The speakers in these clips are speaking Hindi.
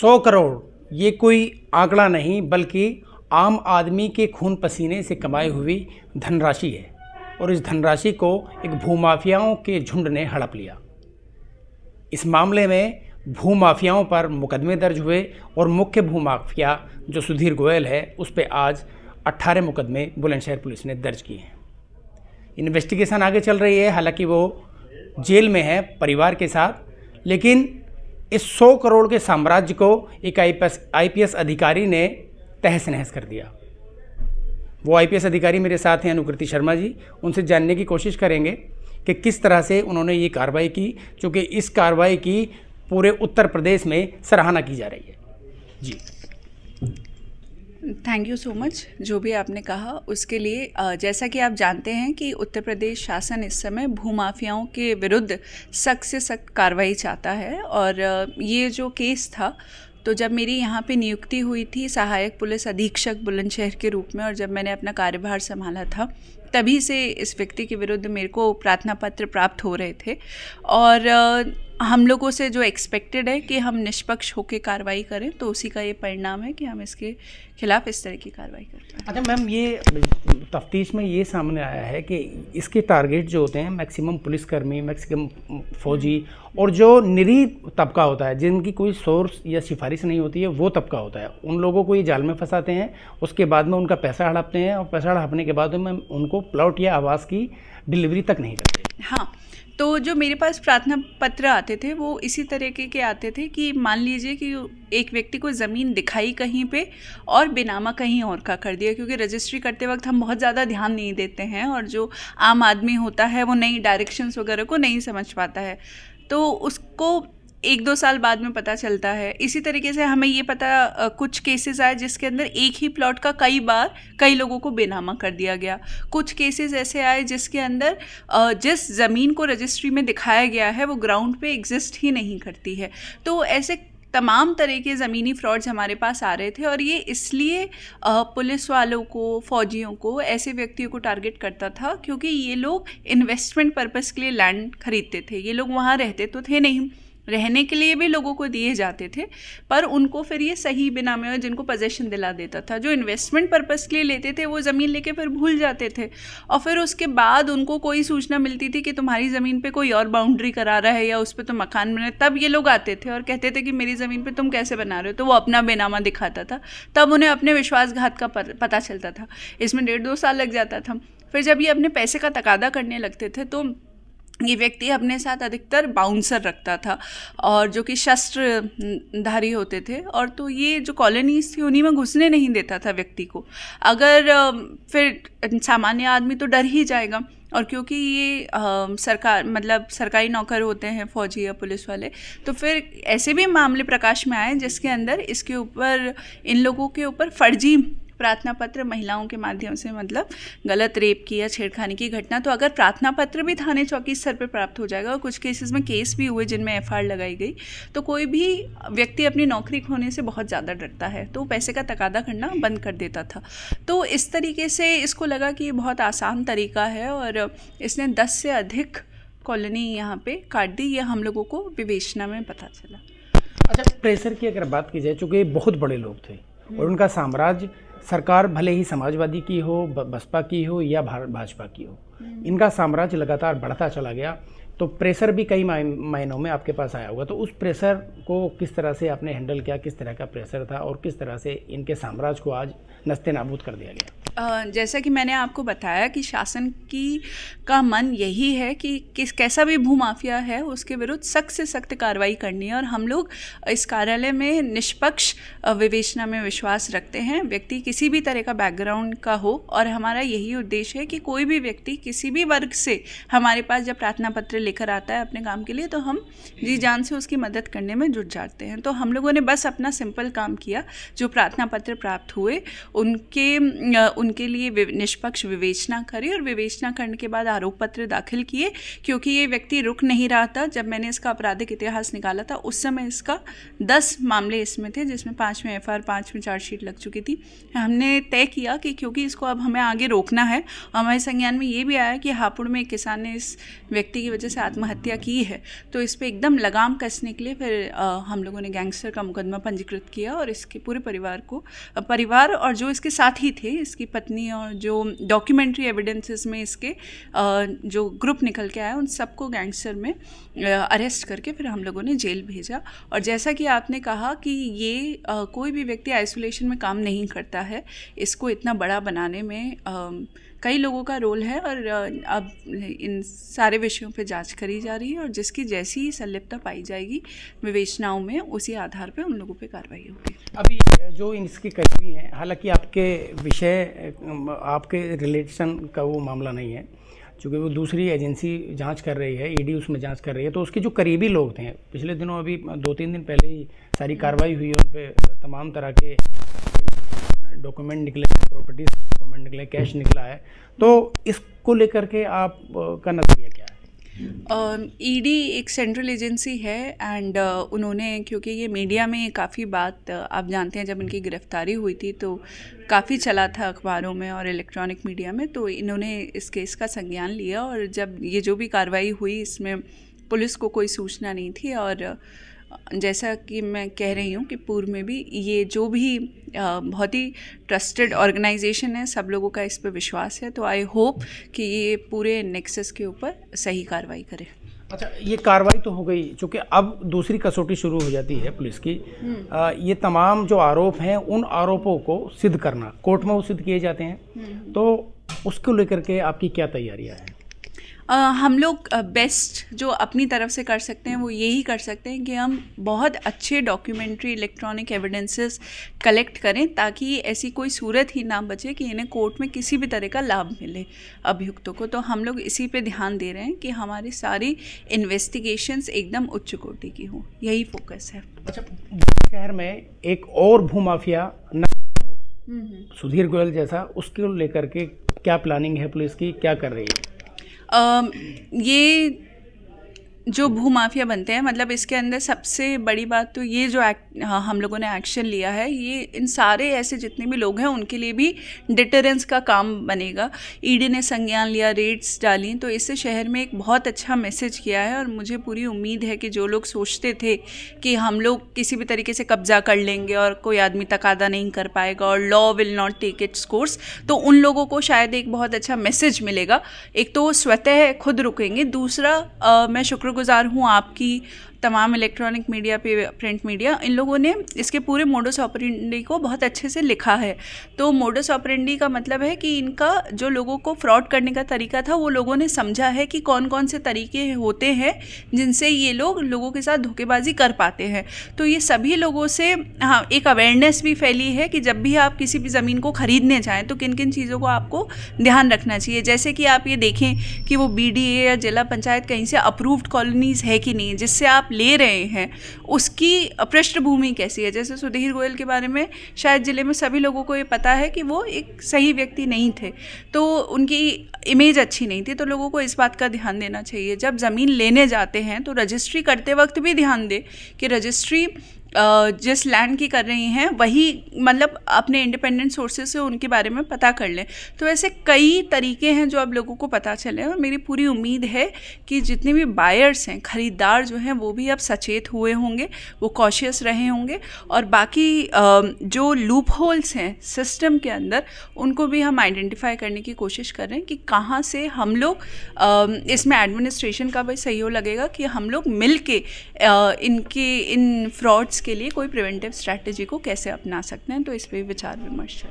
सौ करोड़ ये कोई आंकड़ा नहीं बल्कि आम आदमी के खून पसीने से कमाई हुई धनराशि है और इस धनराशि को एक भूमाफियाओं के झुंड ने हड़प लिया इस मामले में भूमाफियाओं पर मुकदमे दर्ज हुए और मुख्य भूमाफिया जो सुधीर गोयल है उस पर आज 18 मुकदमे बुलंदशहर पुलिस ने दर्ज किए हैं इन्वेस्टिगेशन आगे चल रही है हालांकि वो जेल में है परिवार के साथ लेकिन इस सौ करोड़ के साम्राज्य को एक आई पी अधिकारी ने तहस नहस कर दिया वो आई अधिकारी मेरे साथ हैं अनुकृति शर्मा जी उनसे जानने की कोशिश करेंगे कि किस तरह से उन्होंने ये कार्रवाई की क्योंकि इस कार्रवाई की पूरे उत्तर प्रदेश में सराहना की जा रही है जी थैंक यू सो मच जो भी आपने कहा उसके लिए जैसा कि आप जानते हैं कि उत्तर प्रदेश शासन इस समय भूमाफियाओं के विरुद्ध सख्त से सख्त कार्रवाई चाहता है और ये जो केस था तो जब मेरी यहाँ पे नियुक्ति हुई थी सहायक पुलिस अधीक्षक बुलंदशहर के रूप में और जब मैंने अपना कार्यभार संभाला था तभी से इस व्यक्ति के विरुद्ध मेरे को प्रार्थना पत्र प्राप्त हो रहे थे और हम लोगों से जो एक्सपेक्टेड है कि हम निष्पक्ष होकर कार्रवाई करें तो उसी का ये परिणाम है कि हम इसके खिलाफ इस तरह की कार्रवाई करते हैं अच्छा मैम ये तफ्तीश में ये सामने आया है कि इसके टारगेट जो होते हैं मैक्सिमम पुलिसकर्मी मैक्सिमम फौजी और जो निरी तबका होता है जिनकी कोई सोर्स या सिफारिश नहीं होती है वो तबका होता है उन लोगों को ये जाल में फंसाते हैं उसके बाद में उनका पैसा हड़पते हैं और पैसा हड़पने के बाद में उनको प्लॉट या आवास की डिलीवरी तक नहीं करते हाँ तो जो मेरे पास प्रार्थना पत्र आते थे वो इसी तरीके के आते थे कि मान लीजिए कि एक व्यक्ति को ज़मीन दिखाई कहीं पे और बेनामा कहीं और का कर दिया क्योंकि रजिस्ट्री करते वक्त हम बहुत ज़्यादा ध्यान नहीं देते हैं और जो आम आदमी होता है वो नई डायरेक्शंस वगैरह को नहीं समझ पाता है तो उसको एक दो साल बाद में पता चलता है इसी तरीके से हमें ये पता कुछ केसेस आए जिसके अंदर एक ही प्लॉट का कई बार कई लोगों को बेनामा कर दिया गया कुछ केसेस ऐसे आए जिसके अंदर जिस ज़मीन को रजिस्ट्री में दिखाया गया है वो ग्राउंड पे एग्जिस्ट ही नहीं करती है तो ऐसे तमाम तरह के ज़मीनी फ्रॉड्स हमारे पास आ रहे थे और ये इसलिए पुलिस वालों को फौजियों को ऐसे व्यक्तियों को टारगेट करता था क्योंकि ये लोग इन्वेस्टमेंट पर्पज़ के लिए लैंड खरीदते थे ये लोग वहाँ रहते तो थे नहीं रहने के लिए भी लोगों को दिए जाते थे पर उनको फिर ये सही बिना और जिनको पोजेशन दिला देता था जो इन्वेस्टमेंट पर्पज़ के लिए लेते थे वो ज़मीन लेके फिर भूल जाते थे और फिर उसके बाद उनको कोई सूचना मिलती थी कि तुम्हारी ज़मीन पे कोई और बाउंड्री करा रहा है या उस पर तो मकान बना तब ये लोग आते थे और कहते थे कि मेरी ज़मीन पर तुम कैसे बना रहे हो तो वो अपना बेनामा दिखाता था तब उन्हें अपने विश्वासघात का पता चलता था इसमें डेढ़ दो साल लग जाता था फिर जब ये अपने पैसे का तकादा करने लगते थे तो ये व्यक्ति अपने साथ अधिकतर बाउंसर रखता था और जो कि शस्त्रधारी होते थे और तो ये जो कॉलोनीज थी उन्हीं में घुसने नहीं देता था व्यक्ति को अगर फिर सामान्य आदमी तो डर ही जाएगा और क्योंकि ये आ, सरकार मतलब सरकारी नौकर होते हैं फौजी या पुलिस वाले तो फिर ऐसे भी मामले प्रकाश में आए जिसके अंदर इसके ऊपर इन लोगों के ऊपर फर्जी प्रार्थना पत्र महिलाओं के माध्यम से मतलब गलत रेप की या छेड़खानी की घटना तो अगर प्रार्थना पत्र भी थाने चौकी स्तर पर प्राप्त हो जाएगा और कुछ केसेस में केस भी हुए जिनमें एफ लगाई गई तो कोई भी व्यक्ति अपनी नौकरी खोने से बहुत ज़्यादा डरता है तो पैसे का तकादा करना बंद कर देता था तो इस तरीके से इसको लगा कि ये बहुत आसान तरीका है और इसने दस से अधिक कॉलोनी यहाँ पे काट दी ये हम लोगों को विवेचना में पता चला अच्छा प्रेशर की अगर बात की जाए चूँकि बहुत बड़े लोग थे और उनका साम्राज्य सरकार भले ही समाजवादी की हो बसपा की हो या भाजपा की हो हम्म। इनका साम्राज्य लगातार बढ़ता चला गया तो प्रेशर भी कई मायनों में आपके पास आया होगा तो उस प्रेशर को किस तरह से आपने हैंडल किया किस तरह का प्रेशर था और किस तरह से इनके साम्राज्य को आज नस्ते नाबूद कर दिया गया जैसा कि मैंने आपको बताया कि शासन की का मन यही है कि किस कैसा भी भूमाफिया है उसके विरुद्ध सख्त से सख्त कार्रवाई करनी है और हम लोग इस कार्यालय में निष्पक्ष विवेचना में विश्वास रखते हैं व्यक्ति किसी भी तरह का बैकग्राउंड का हो और हमारा यही उद्देश्य है कि कोई भी व्यक्ति किसी भी वर्ग से हमारे पास जब प्रार्थना पत्र लेकर आता है अपने काम के लिए तो हम जी जान से उसकी मदद करने में जुट जाते हैं तो हम लोगों ने बस अपना सिंपल काम किया जो प्रार्थना पत्र प्राप्त हुए उनके उनके लिए निष्पक्ष विवेचना करी और विवेचना करने के बाद आरोप पत्र दाखिल किए क्योंकि ये व्यक्ति रुक नहीं रहा था जब मैंने इसका आपराधिक इतिहास निकाला था उस समय इसका दस मामले इसमें थे जिसमें पाँच में एफ आई पाँच में चार्जशीट लग चुकी थी हमने तय किया कि क्योंकि इसको अब हमें आगे रोकना है हमारे संज्ञान में ये भी आया कि हापुड़ में एक किसान ने इस व्यक्ति की वजह से आत्महत्या की है तो इस पर एकदम लगाम कसने के लिए फिर आ, हम लोगों ने गैंगस्टर का मुकदमा पंजीकृत किया और इसके पूरे परिवार को परिवार और जो इसके साथी थे इसकी पत्नी और जो डॉक्यूमेंट्री एविडेंसेस में इसके जो ग्रुप निकल के आया उन सबको गैंगस्टर में अरेस्ट करके फिर हम लोगों ने जेल भेजा और जैसा कि आपने कहा कि ये कोई भी व्यक्ति आइसोलेशन में काम नहीं करता है इसको इतना बड़ा बनाने में कई लोगों का रोल है और अब इन सारे विषयों पर जांच करी जा रही है और जिसकी जैसी संलिप्तता पाई जाएगी विवेचनाओं में उसी आधार पर उन लोगों पर कार्रवाई होगी अभी जो इसके करीबी हैं हालांकि आपके विषय आपके रिलेशन का वो मामला नहीं है चूँकि वो दूसरी एजेंसी जांच कर रही है ईडी उसमें जांच कर रही है तो उसके जो करीबी लोग थे पिछले दिनों अभी दो तीन दिन पहले ही सारी कार्रवाई हुई है उन पर तमाम तरह के डॉक्यूमेंट निकले प्रॉपर्टी डॉक्यूमेंट निकले कैश निकला है तो इसको लेकर के आप का नजरिया क्या है ईडी uh, e एक सेंट्रल एजेंसी है एंड uh, उन्होंने क्योंकि ये मीडिया में काफ़ी बात आप जानते हैं जब इनकी गिरफ्तारी हुई थी तो काफ़ी चला था अखबारों में और इलेक्ट्रॉनिक मीडिया में तो इन्होंने इस केस का संज्ञान लिया और जब ये जो भी कार्रवाई हुई इसमें पुलिस को कोई सूचना नहीं थी और uh, जैसा कि मैं कह रही हूँ कि पूर्व में भी ये जो भी बहुत ही ट्रस्टेड ऑर्गेनाइजेशन है सब लोगों का इस पर विश्वास है तो आई होप कि ये पूरे नेक्सस के ऊपर सही कार्रवाई करें अच्छा ये कार्रवाई तो हो गई चूँकि अब दूसरी कसौटी शुरू हो जाती है पुलिस की आ, हम्म। ये तमाम जो आरोप हैं उन आरोपों को सिद्ध करना कोर्ट में वो सिद्ध किए जाते हैं हम्म। तो उसको लेकर के आपकी क्या तैयारियाँ हैं हम लोग बेस्ट जो अपनी तरफ से कर सकते हैं वो यही कर सकते हैं कि हम बहुत अच्छे डॉक्यूमेंट्री इलेक्ट्रॉनिक एविडेंसेस कलेक्ट करें ताकि ऐसी कोई सूरत ही ना बचे कि इन्हें कोर्ट में किसी भी तरह का लाभ मिले अभियुक्तों को तो हम लोग इसी पे ध्यान दे रहे हैं कि हमारी सारी इन्वेस्टिगेशंस एकदम उच्च कोटि की हों यही फोकस है अच्छा शहर में एक और भूमाफिया हम्म, हम्म। सुधीर गोयल जैसा उसको लेकर के क्या प्लानिंग है पुलिस की क्या कर रही है ये जो भू माफिया बनते हैं मतलब इसके अंदर सबसे बड़ी बात तो ये जो एक्ट हाँ, हम लोगों ने एक्शन लिया है ये इन सारे ऐसे जितने भी लोग हैं उनके लिए भी डिटरेंस का काम बनेगा ईडी e ने संज्ञान लिया रेट्स डाली तो इससे शहर में एक बहुत अच्छा मैसेज किया है और मुझे पूरी उम्मीद है कि जो लोग सोचते थे कि हम लोग किसी भी तरीके से कब्जा कर लेंगे और कोई आदमी तकादा नहीं कर पाएगा और law will not take its course तो उन लोगों को शायद एक बहुत अच्छा मैसेज मिलेगा एक तो स्वतः खुद रुकेंगे दूसरा आ, मैं शुक्र शुक्रगुज़ार हूँ आपकी तमाम इलेक्ट्रॉनिक मीडिया पे प्रिंट मीडिया इन लोगों ने इसके पूरे मोडस ऑपरेंडी को बहुत अच्छे से लिखा है तो मोडस ऑपरेंडी का मतलब है कि इनका जो लोगों को फ्रॉड करने का तरीका था वो लोगों ने समझा है कि कौन कौन से तरीके होते हैं जिनसे ये लोग लोगों के साथ धोखेबाजी कर पाते हैं तो ये सभी लोगों से हाँ एक अवेयरनेस भी फैली है कि जब भी आप किसी भी ज़मीन को ख़रीदने जाएँ तो किन किन चीज़ों को आपको ध्यान रखना चाहिए जैसे कि आप ये देखें कि वो बी या जिला पंचायत कहीं से अप्रूव्ड कॉलोनीज़ है कि नहीं जिससे आप ले रहे हैं उसकी पृष्ठभूमि कैसी है जैसे सुधीर गोयल के बारे में शायद ज़िले में सभी लोगों को ये पता है कि वो एक सही व्यक्ति नहीं थे तो उनकी इमेज अच्छी नहीं थी तो लोगों को इस बात का ध्यान देना चाहिए जब ज़मीन लेने जाते हैं तो रजिस्ट्री करते वक्त भी ध्यान दें कि रजिस्ट्री जिस लैंड की कर रही हैं वही मतलब अपने इंडिपेंडेंट सोर्सेज से उनके बारे में पता कर लें तो ऐसे कई तरीके हैं जो अब लोगों को पता चले और मेरी पूरी उम्मीद है कि जितने भी बायर्स हैं ख़रीदार जो हैं वो भी अब सचेत हुए होंगे वो कॉशियस रहे होंगे और बाकी जो लूप होल्स हैं सिस्टम के अंदर उनको भी हम आइडेंटिफाई करने की कोशिश कर रहे हैं कि कहाँ से हम लोग इसमें एडमिनिस्ट्रेशन का भी सहयोग लगेगा कि हम लोग मिल के इनके इन फ्रॉड्स इसके लिए कोई प्रिवेंटिव स्ट्रैटेजी को कैसे अपना सकते हैं तो इस पर विचार विमर्श है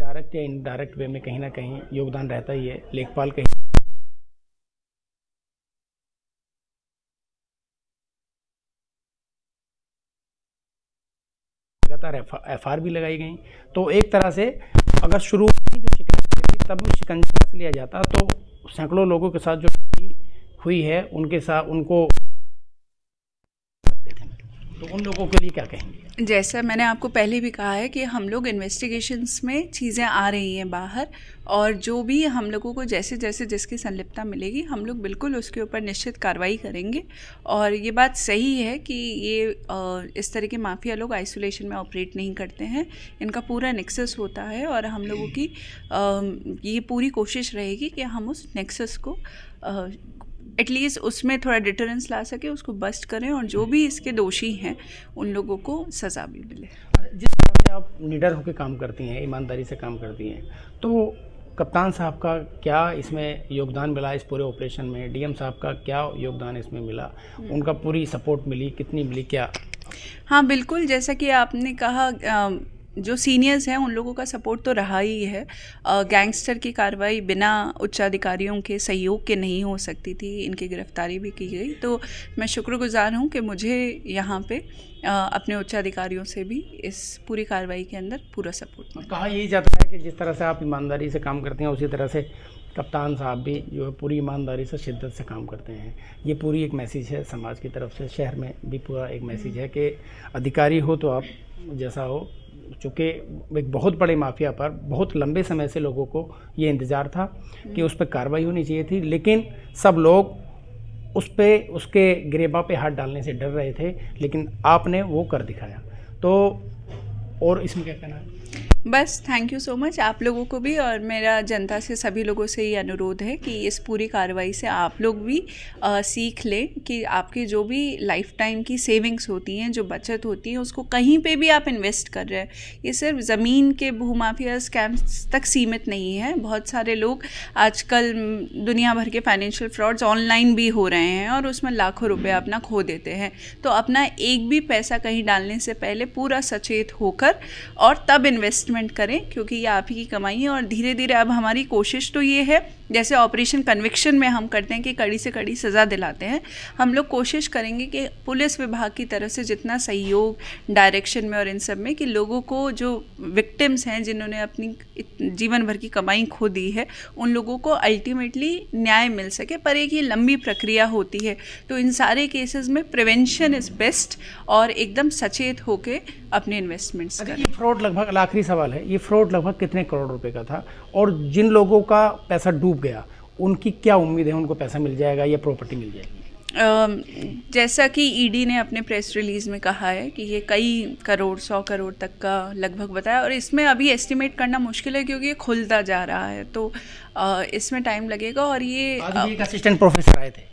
डायरेक्ट अच्छा। या इनडायरेक्ट वे में कहीं ना कहीं योगदान रहता ही है लेखपाल कहीं लगातार एफ आर भी लगाई गई तो एक तरह से अगर शुरू में जो शिकायत तब शिकंजा से लिया जाता तो सैकड़ों लोगों के साथ जो हुई है उनके साथ उनको तो उन लोगों के लिए क्या कहेंगे जैसा मैंने आपको पहले भी कहा है कि हम लोग इन्वेस्टिगेशंस में चीज़ें आ रही हैं बाहर और जो भी हम लोगों को जैसे जैसे जिसकी संलिप्तता मिलेगी हम लोग बिल्कुल उसके ऊपर निश्चित कार्रवाई करेंगे और ये बात सही है कि ये इस तरह के माफिया लोग आइसोलेशन में ऑपरेट नहीं करते हैं इनका पूरा नेक्सस होता है और हम लोगों की ये पूरी कोशिश रहेगी कि हम उस नेक्सस को एटलीस्ट उसमें थोड़ा डिटरेंस ला सके उसको बस्ट करें और जो भी इसके दोषी हैं उन लोगों को सज़ा भी मिले जिस तरह से आप निडर होकर काम करती हैं ईमानदारी से काम करती हैं तो कप्तान साहब का क्या इसमें योगदान मिला इस पूरे ऑपरेशन में डीएम साहब का क्या योगदान इसमें मिला उनका पूरी सपोर्ट मिली कितनी मिली क्या हाँ बिल्कुल जैसा कि आपने कहा आ, जो सीनियर्स हैं उन लोगों का सपोर्ट तो रहा ही है गैंगस्टर की कार्रवाई बिना उच्चाधिकारियों के सहयोग के नहीं हो सकती थी इनकी गिरफ्तारी भी की गई तो मैं शुक्रगुजार हूँ कि मुझे यहाँ पे अपने उच्चाधिकारियों से भी इस पूरी कार्रवाई के अंदर पूरा सपोर्ट मिला कहा यही जाता है कि जिस तरह से आप ईमानदारी से काम करते हैं उसी तरह से कप्तान साहब भी जो है पूरी ईमानदारी से शिद्दत से काम करते हैं ये पूरी एक मैसेज है समाज की तरफ से शहर में भी पूरा एक मैसेज है कि अधिकारी हो तो आप जैसा हो चूँकि एक बहुत बड़े माफिया पर बहुत लंबे समय से लोगों को ये इंतज़ार था कि उस पर कार्रवाई होनी चाहिए थी लेकिन सब लोग उस पर उसके गिरेबा पे हाथ डालने से डर रहे थे लेकिन आपने वो कर दिखाया तो और इसमें क्या कहना है बस थैंक यू सो मच आप लोगों को भी और मेरा जनता से सभी लोगों से ये अनुरोध है कि इस पूरी कार्रवाई से आप लोग भी आ, सीख लें कि आपकी जो भी लाइफ टाइम की सेविंग्स होती हैं जो बचत होती है उसको कहीं पे भी आप इन्वेस्ट कर रहे हैं ये सिर्फ ज़मीन के भूमाफिया स्कैम्स तक सीमित नहीं है बहुत सारे लोग आजकल दुनिया भर के फाइनेंशियल फ्रॉड्स ऑनलाइन भी हो रहे हैं और उसमें लाखों रुपये अपना खो देते हैं तो अपना एक भी पैसा कहीं डालने से पहले पूरा सचेत होकर और तब इन्वेस्ट इन्वेस्टमेंट करें क्योंकि ये आप ही की कमाई है और धीरे धीरे अब हमारी कोशिश तो ये है जैसे ऑपरेशन कन्विक्शन में हम करते हैं कि कड़ी से कड़ी सज़ा दिलाते हैं हम लोग कोशिश करेंगे कि पुलिस विभाग की तरफ से जितना सहयोग डायरेक्शन में और इन सब में कि लोगों को जो विक्टिम्स हैं जिन्होंने अपनी जीवन भर की कमाई खो दी है उन लोगों को अल्टीमेटली न्याय मिल सके पर एक ये लंबी प्रक्रिया होती है तो इन सारे केसेस में प्रिवेंशन इज़ बेस्ट और एकदम सचेत होके अपने इन्वेस्टमेंट्स अच्छा, करें फ्रॉड लगभग आखिरी सवाल है ये फ्रॉड लगभग कितने करोड़ रुपए का था और जिन लोगों का पैसा डूब डूब गया उनकी क्या उम्मीद है उनको पैसा मिल जाएगा या प्रॉपर्टी मिल जाएगी जैसा कि ईडी e ने अपने प्रेस रिलीज़ में कहा है कि ये कई करोड़ सौ करोड़ तक का लगभग बताया और इसमें अभी एस्टिमेट करना मुश्किल है क्योंकि ये खुलता जा रहा है तो इसमें टाइम लगेगा और ये असिस्टेंट प्रोफेसर आए थे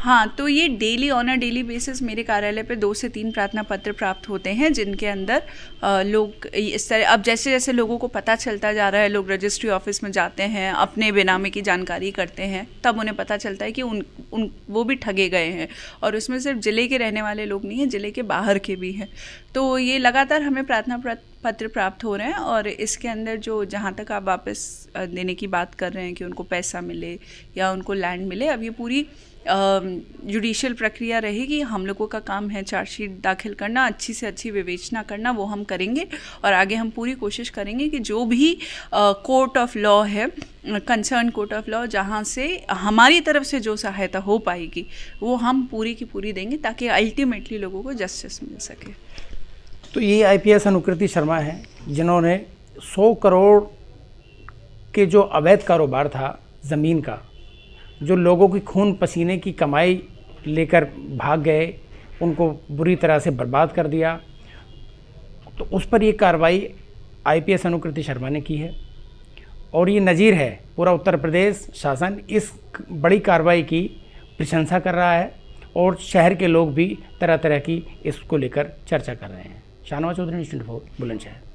हाँ तो ये daily on a daily basis मेरे कार्यालय पे दो से तीन प्रार्थना पत्र प्राप्त होते हैं जिनके अंदर आ, लोग इस तरह अब जैसे जैसे लोगों को पता चलता जा रहा है लोग रजिस्ट्री ऑफिस में जाते हैं अपने बेनामे की जानकारी करते हैं तब उन्हें पता चलता है कि उन उन वो भी ठगे गए हैं और उसमें सिर्फ ज़िले के रहने वाले लोग नहीं हैं ज़िले के बाहर के भी हैं तो ये लगातार हमें प्रार्थना पत्र प्राप्त हो रहे हैं और इसके अंदर जो जहाँ तक आप वापस देने की बात कर रहे हैं कि उनको पैसा मिले या उनको लैंड मिले अब ये पूरी जुडिशियल प्रक्रिया रहेगी हम लोगों का काम है चार्जशीट दाखिल करना अच्छी से अच्छी विवेचना करना वो हम करेंगे और आगे हम पूरी कोशिश करेंगे कि जो भी कोर्ट ऑफ लॉ है कंसर्न कोर्ट ऑफ लॉ जहाँ से हमारी तरफ से जो सहायता हो पाएगी वो हम पूरी की पूरी देंगे ताकि अल्टीमेटली लोगों को जस्टिस मिल सके तो ये आईपीएस अनुकृति शर्मा हैं जिन्होंने 100 करोड़ के जो अवैध कारोबार था ज़मीन का जो लोगों की खून पसीने की कमाई लेकर भाग गए उनको बुरी तरह से बर्बाद कर दिया तो उस पर ये कार्रवाई आईपीएस अनुकृति शर्मा ने की है और ये नज़ीर है पूरा उत्तर प्रदेश शासन इस बड़ी कार्रवाई की प्रशंसा कर रहा है और शहर के लोग भी तरह तरह की इसको लेकर चर्चा कर रहे हैं शाहनवा चौधरी इंस्टीट्यूट बुलंदशहर